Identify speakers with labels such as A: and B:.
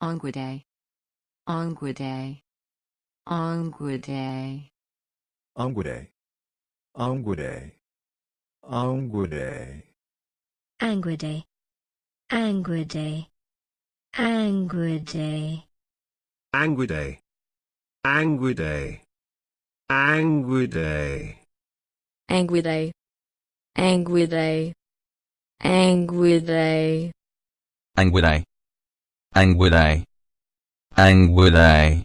A: Anguide, anguide, anguide,
B: anguide, anguide, anguide,
C: anguide,
A: anguide, anguide, anguide,
C: Anguade. Anguide.
A: Anguide. Anguide. Anguide.
C: Anguide.
D: Anguidae. Anguidae.